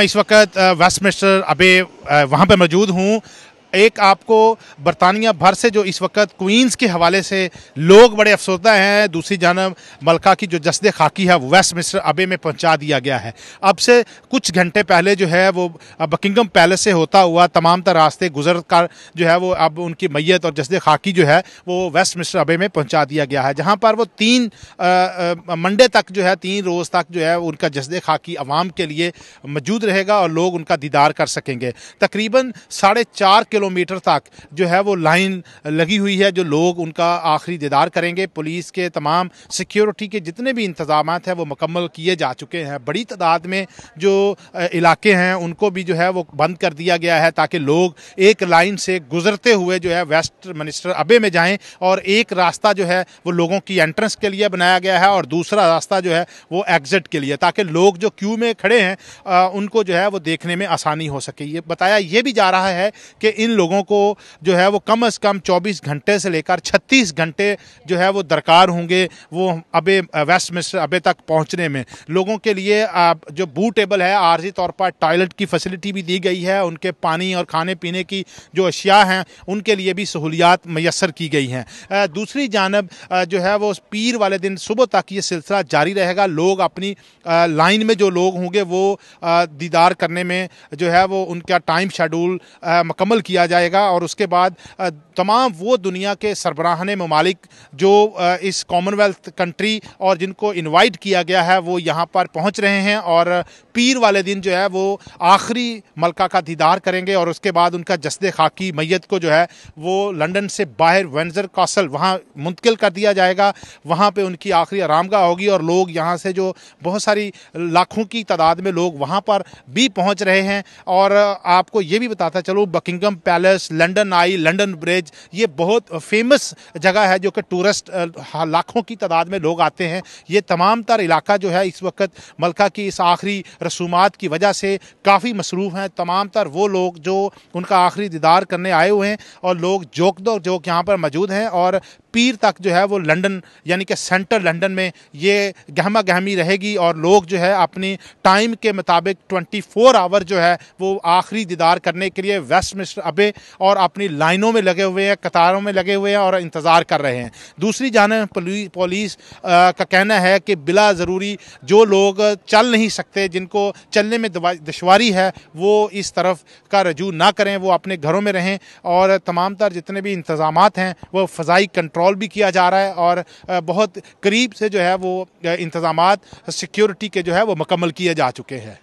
मैं इस वक्त वेस्टमिस्टर अबे वहाँ पर मौजूद हूँ एक आपको बरतानिया भर से जो इस वक्त क्वींस के हवाले से लोग बड़े अफसोदा हैं दूसरी जानब मलका की जो जसद खाकी है वेस्ट मिस्टर अबे में पहुंचा दिया गया है अब से कुछ घंटे पहले जो है वो बकिंगम पैलेस से होता हुआ तमाम तर रास्ते गुजर कर जो है वो अब उनकी मैत और जसद खाकी जो है वो वेस्ट मिस्टर अबे में पहुँचा दिया गया है जहाँ पर वो तीन मंडे तक जो है तीन रोज़ तक जो है उनका जसद खाकी आवाम के लिए मौजूद रहेगा और लोग उनका दीदार कर सकेंगे तकरीबन साढ़े चार किलो किलोमीटर तक जो है वो लाइन लगी हुई है जो लोग उनका आखिरी दीदार करेंगे पुलिस के तमाम सिक्योरिटी के जितने भी इंतजाम हैं वो मुकम्मल किए जा चुके हैं बड़ी तादाद में जो इलाके हैं उनको भी जो है वो बंद कर दिया गया है ताकि लोग एक लाइन से गुजरते हुए जो है वेस्ट मिनिस्टर अबे में जाएँ और एक रास्ता जो है वो लोगों की एंट्रेंस के लिए बनाया गया है और दूसरा रास्ता जो है वो एग्जिट के लिए ताकि लोग जो क्यू में खड़े हैं उनको जो है वो देखने में आसानी हो सके ये बताया ये भी जा रहा है कि इन इन लोगों को जो है वो कम अज़ कम 24 घंटे से लेकर 36 घंटे जो है वो दरकार होंगे वो अबे वेस्ट मिस्टर अबे तक पहुंचने में लोगों के लिए जो बू टेबल है आर्जी तौर पर टॉयलेट की फैसिलिटी भी दी गई है उनके पानी और खाने पीने की जो अशिया हैं उनके लिए भी सहूलियात मैसर की गई हैं दूसरी जानब जो है वो पीर वाले दिन सुबह तक ये सिलसिला जारी रहेगा लोग अपनी लाइन में जो लोग होंगे वो दीदार करने में जो है वो उनका टाइम शेड्यूल मुकम्मल किया किया जाएगा और उसके बाद तमाम वो दुनिया के सरबराहने ममालिक जो इस कॉमनवेल्थ कंट्री और जिनको इनवाइट किया गया है वो यहाँ पर पहुँच रहे हैं और पीर वाले दिन जो है वो आखिरी मलका का दीदार करेंगे और उसके बाद उनका जसद खाकी मैत को जो है वो लंदन से बाहर वेंजर कौसल वहाँ मुंतकिल कर दिया जाएगा वहाँ पे उनकी आखिरी आरामगाह होगी और लोग यहाँ से जो बहुत सारी लाखों की तादाद में लोग वहाँ पर भी पहुँच रहे हैं और आपको ये भी बताता चलो Buckingham Palace London eye London bridge ये बहुत फेमस जगह है जो कि टूरिस्ट लाखों की तादाद में लोग आते हैं ये तमाम तर इलाका जो है इस वक्त मलका की इस आखिरी रसूमात की वजह से काफ़ी मसरूफ़ हैं तमाम तर वो लोग जो उनका आखिरी दीदार करने आए हुए हैं और लोग जोक दो जोक यहाँ पर मौजूद हैं और पीर तक जो है वो लंदन यानी कि सेंटर लंदन में ये गहमा गहमी रहेगी और लोग जो है अपनी टाइम के मुताबिक 24 आवर जो है वो आखिरी दीदार करने के लिए वेस्ट मिस्टर अबे और अपनी लाइनों में लगे हुए हैं कतारों में लगे हुए हैं और इंतज़ार कर रहे हैं दूसरी जान पुलिस का कहना है कि बिला ज़रूरी जो लोग चल नहीं सकते जिनको चलने में दुशारी है वो इस तरफ का रजू ना करें वो अपने घरों में रहें और तमाम तर जितने भी इंतज़ाम हैं वो फ़जाई कंट्रोल पेट्रोल भी किया जा रहा है और बहुत करीब से जो है वो इंतज़ाम सिक्योरिटी के जो है वो मुकम्मल किए जा चुके हैं